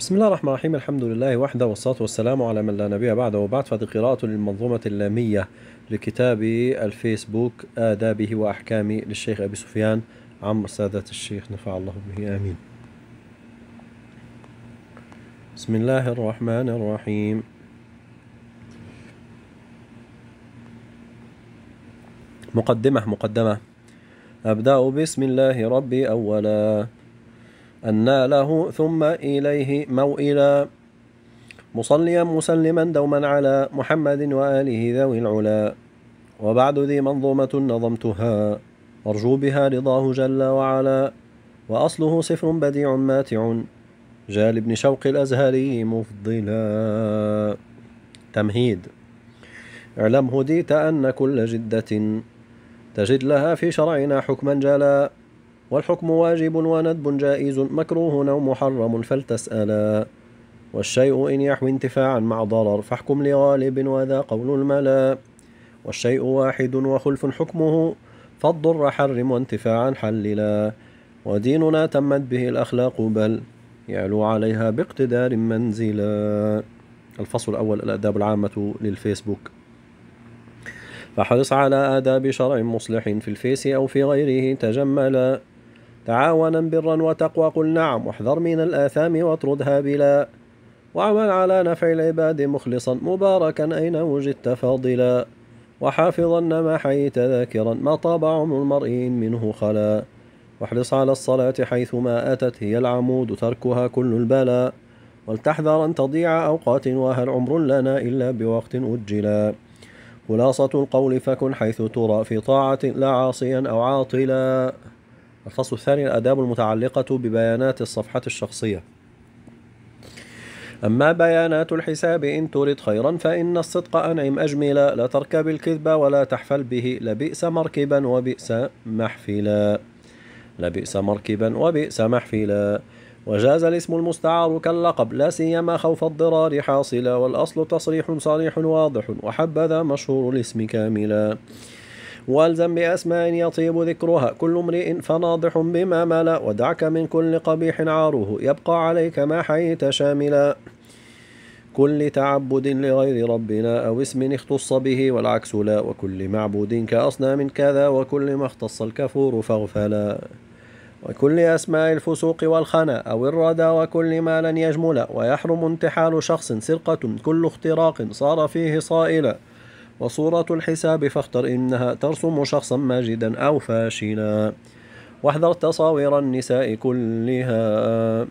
بسم الله الرحمن الرحيم الحمد لله وحده والصلاة والسلام على من لا نبي بعده وبعد فهذه قراءة للمنظومة اللامية لكتاب الفيسبوك آدابه وأحكامه للشيخ أبي سفيان عم سادة الشيخ نفع الله به آمين بسم الله الرحمن الرحيم مقدمة مقدمة أبدأ بسم الله ربي أولا أنى له ثم إليه موئلا مصليا مسلما دوما على محمد وآله ذوي العلا وبعد ذي منظومة نظمتها أرجو بها رضاه جل وعلا وأصله صفر بديع ماتع جال ابن شوق الأزهري مفضلا تمهيد اعلم هديت أن كل جدة تجد لها في شرعنا حكما جلا والحكم واجب وندب جائز مكروه أو محرم فلتسألا والشيء إن يحوي انتفاعا مع ضرر فاحكم لغالب وذا قول الملا والشيء واحد وخلف حكمه فالضر حرم وانتفاعا حللا وديننا تمت به الأخلاق بل يعلو عليها باقتدار منزلا الفصل الأول الآداب العامة للفيسبوك فاحرص على آداب شرع مصلح في الفيس أو في غيره تجملا تعاونا برا وتقوى قل نعم واحذر من الآثام واطردها بلا واعمل على نفع العباد مخلصا مباركا أين وجدت فاضلا وحافظا ما حييت ذاكرا ما طاب عمر المرء منه خلا واحرص على الصلاة حيثما أتت هي العمود تركها كل البلاء ولتحذر أن تضيع أوقات وهل عمر لنا إلا بوقت أجلا خلاصة القول فكن حيث ترى في طاعة لا عاصيا أو عاطلا الفصل الثاني الآداب المتعلقة ببيانات الصفحة الشخصية أما بيانات الحساب إن ترد خيرا فإن الصدق أنعم أجملا لا تركب الكذب ولا تحفل به لبئس مركبا وبئس محفلا لبئس مركبا وبئس محفلا وجاز الاسم المستعار كاللقب لا سيما خوف الضرار حاصلا والأصل تصريح صريح واضح وحبذا مشهور الاسم كاملا والزم بأسماء يطيب ذكرها كل امرئ فناضح بما ملا ودعك من كل قبيح عاره يبقى عليك ما حييت شاملا كل تعبد لغير ربنا أو اسم اختص به والعكس لا وكل معبود كأصنام كذا وكل ما اختص الكفور فاغفلا وكل أسماء الفسوق والخنا أو الردى وكل ما لن يجمل ويحرم انتحال شخص سرقة كل اختراق صار فيه صائلا وصورة الحساب فاختر إنها ترسم شخصا ماجدا أو فاشلا واحذر تصاوير النساء كلها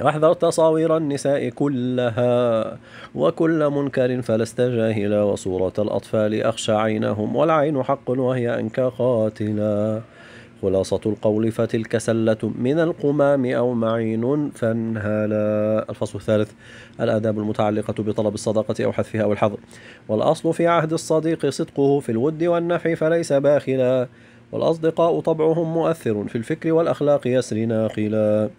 واحذر تصاوير النساء كلها وكل منكر فلست جاهلا وصورة الأطفال أخشى عينهم والعين حق وهي أنك قاتلا خلاصة القول فتلك سلة من القمام أو معين فانهلا الفصل الثالث الآداب المتعلقة بطلب الصداقة أو حذفها أو الحظر والأصل في عهد الصديق صدقه في الود والنحي فليس باخلا والأصدقاء طبعهم مؤثر في الفكر والأخلاق يسر ناقلا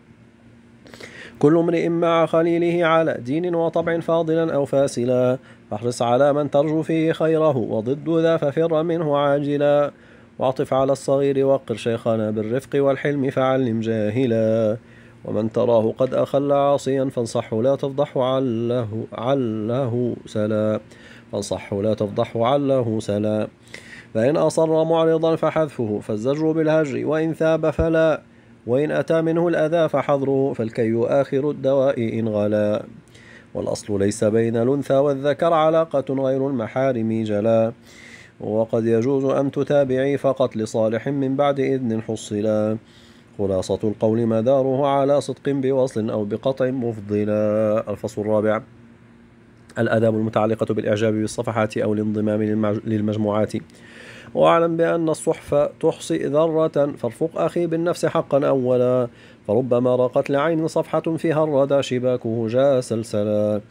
كل امرئ مع خليله على دين وطبع فاضلا أو فاسلا فاحرص على من ترجو فيه خيره وضد ذا ففر منه عاجلا واعطف على الصغير وقر شيخنا بالرفق والحلم فعلم جاهلا ومن تراه قد أخل عاصيا فانصحه لا تفضح عله عله سلا فانصحه لا تفضح عله سلا فإن أصر معرضا فحذفه فالزجر بالهجر وإن ثاب فلا وإن أتى منه الأذى فحضره فالكي آخر الدواء إن غلا والأصل ليس بين الأنثى والذكر علاقة غير المحارم جلا وقد يجوز أن تتابعي فقط لصالح من بعد إذن حصلا خلاصة القول مداره على صدق بوصل أو بقطع مفضلا الفصل الرابع الآداب المتعلقة بالإعجاب بالصفحات أو الانضمام للمجموعات واعلم بأن الصحف تحصي ذرة فارفق أخي بالنفس حقا أولا فربما راقت لعين صفحة فيها الردى شباكه جاء سلسلا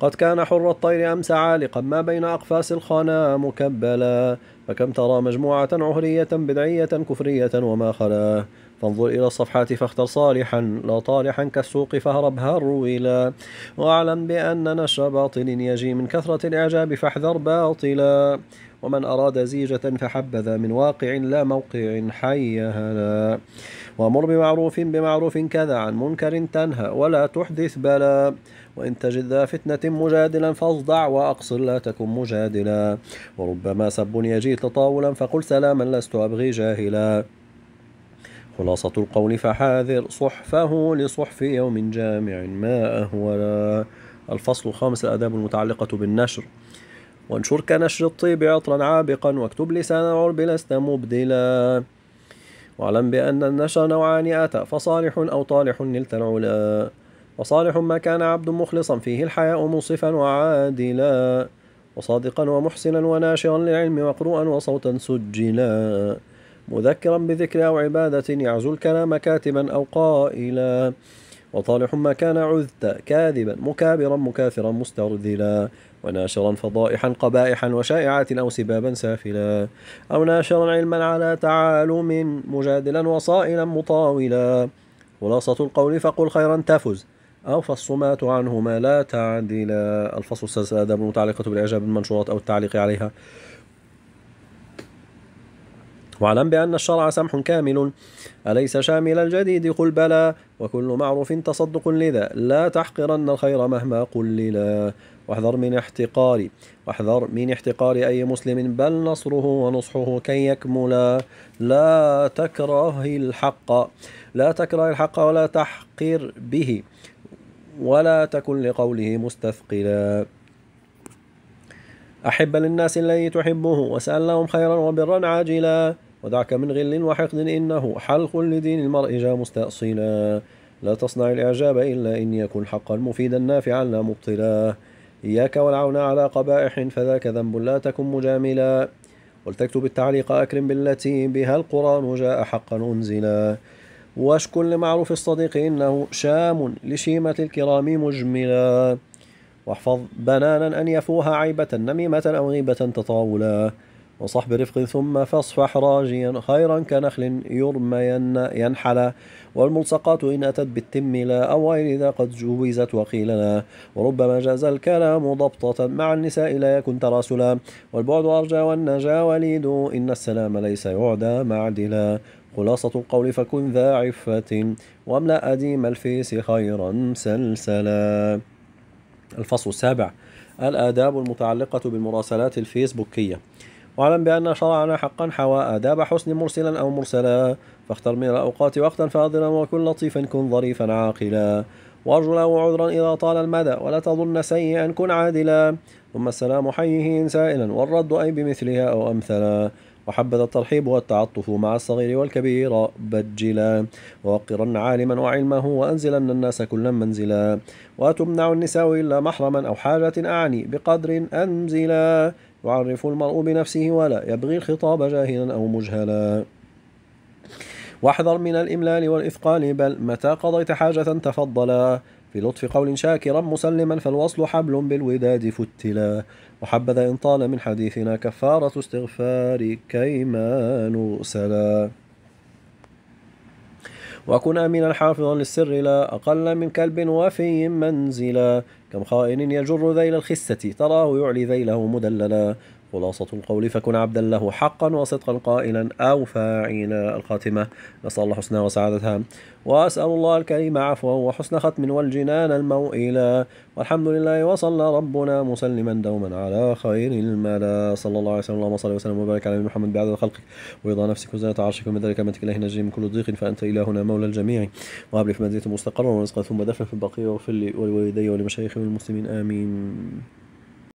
قد كان حر الطير أمس عالقا ما بين أقفاس الخنا مكبلا فكم ترى مجموعة عهرية بدعية كفرية وما خلاه فانظر إلى الصفحات فاختر صالحا لا طالحا كالسوق فهرب هرولا واعلم بأن نشر باطل يجي من كثرة الإعجاب فاحذر باطلا ومن أراد زيجة فحبذا من واقع لا موقع حي هلا وامر بمعروف بمعروف كذا عن منكر تنهى ولا تحدث بلا وإن تجد ذا فتنة مجادلا فاصدع وأقصر لا تكن مجادلا وربما سب يجي تطاولا فقل سلاما لست أبغي جاهلا خلاصة القول فحاذر صحفه لصحف يوم جامع ما أهولا الفصل الخامس الآداب المتعلقة بالنشر وانشر كنشر الطيب عطرا عابقا واكتب لسان العرب لست مبدلا واعلم بأن النشر نوعان أتى فصالح أو طالح نلت العلا وصالح ما كان عبد مخلصا فيه الحياء منصفا وعادلا وصادقا ومحسنا وناشرا للعلم مقروءا وصوتا سجلا مذكرا بذكر أو عبادة يعزو الكلام كاتبا أو قائلا وطالح ما كان عذت كاذبا مكابرا مكاثرا مسترذلا وناشرا فضائحا قبائحا وشائعات أو سبابا سافلا أو ناشرا علما على تعالم مجادلا وصائلا مطاولا خلاصة القول فقل خيرا تفز أو فالصمات عنهما لا تعدلا الفصل السادس الآداب المتعلقة بالإعجاب بالمنشورات أو التعليق عليها واعلم بأن الشرع سمح كامل أليس شامل الجديد قل بلى وكل معروف تصدق لذا لا تحقرن الخير مهما قللا واحذر من احتقار واحذر من احتقار أي مسلم بل نصره ونصحه كي يكملا لا تكره الحق لا تكره الحق ولا تحقر به ولا تكن لقوله مستثقلا أحب للناس الذي تحبه وسأل لهم خيرا وبرا عاجلا ودعك من غل وحقد إنه حلق لدين المرء جاء مستأصلا لا تصنع الإعجاب إلا إن يكن حقا مفيدا نافعا لا مبطلا إياك والعون على قبائح فذاك ذنب لا تكن مجاملا ولتكتب التعليق أكرم بالتي بها القرآن جاء حقا أنزلا واشكر لمعروف الصديق إنه شام لشيمة الكرام مجملا واحفظ بنانا أن يفوها عيبة نميمة أو غيبة تطاولا وصحب رفق ثم فاصفح راجيا خيرا كنخل يرمين ينحلى والملصقات إن أتت بالتم لا أو غير إذا قد جوزت وقيل لا وربما جاز الكلام ضبطة مع النساء لا يكن تراسلا والبعد أرجى والنجا وليد إن السلام ليس يعدى معدلا خلاصة القول فكن ذا عفة واملأ أديم الفيس خيرا سلسلا الفصل السابع الآداب المتعلقة بالمراسلات الفيسبوكية واعلم بأن شرعنا حقا حوى آداب حسن مرسلا أو مرسلا فاختر من الأوقات وقتا فاضلا وكن لطيفا كن ظريفا عاقلا وارجو له عذرا إذا طال المدى ولا تظن سيئا كن عادلا ثم السلام حيه سائلا والرد أي بمثلها أو أمثلا وحبذا الترحيب والتعطف مع الصغير والكبير بجلا ووقرن عالما وعلمه وأنزلن الناس كلا منزلا وتمنع النساء إلا محرما أو حاجة أعني بقدر أنزلا يعرف المرء بنفسه ولا يبغي الخطاب جاهلا أو مجهلا واحذر من الإملال والإثقال بل متى قضيت حاجة تفضلا في لطف قول شاكرا مسلما فالوصل حبل بالوداد فتلا وحبذا إن طال من حديثنا كفارة استغفار كيما نرسلا وكن أمينا حافظا للسر لا أقل من كلب وفي منزلا كم خائن يجر ذيل الخسة تراه يعلي ذيله مدللا خلاصة القول فكن عبدا له حقا وصدقا قائلا أو فاعلا الخاتمة نسأل الله حسنها وسعادتها وأسأل الله الكريم عفوا وحسن ختم والجنان الموئلا والحمد لله وصلى ربنا مسلما دوما على خير الملا صلى الله عليه وسلم اللهم صل وسلم وبارك على محمد بعد خلقك ورضا نفسك وزنة عرشك ومن ذلك متك الله نجي من كل ضيق فأنت إلهنا مولى الجميع وهب في منزلة مستقرا ورزقا ثم دفن في البقيع وفي ولوالدي ولمشايخي والمسلمين آمين